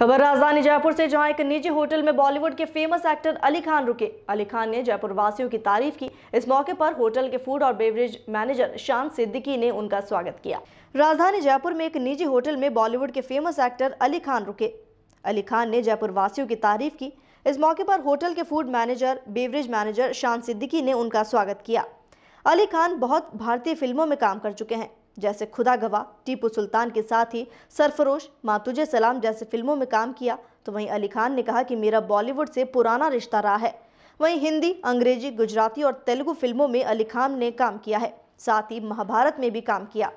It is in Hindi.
खबर राजधानी जयपुर से जहां एक निजी होटल में बॉलीवुड के फेमस एक्टर अली खान रुके अली खान ने जयपुर वासियों की तारीफ की इस मौके पर होटल के फूड और बेवरेज मैनेजर शान सिद्दीकी ने उनका स्वागत किया राजधानी जयपुर में एक निजी होटल में बॉलीवुड के फेमस एक्टर अली खान रुके अली खान ने जयपुर वासियों की तारीफ की इस मौके पर होटल के फूड मैनेजर बेवरेज मैनेजर शान सिद्दीकी ने उनका स्वागत किया अली खान बहुत भारतीय फिल्मों में काम कर चुके हैं जैसे खुदा गवाह टीपू सुल्तान के साथ ही सरफरोश मातुजे सलाम जैसे फिल्मों में काम किया तो वहीं अली खान ने कहा कि मेरा बॉलीवुड से पुराना रिश्ता रहा है वहीं हिंदी अंग्रेजी गुजराती और तेलुगु फिल्मों में अली खान ने काम किया है साथ ही महाभारत में भी काम किया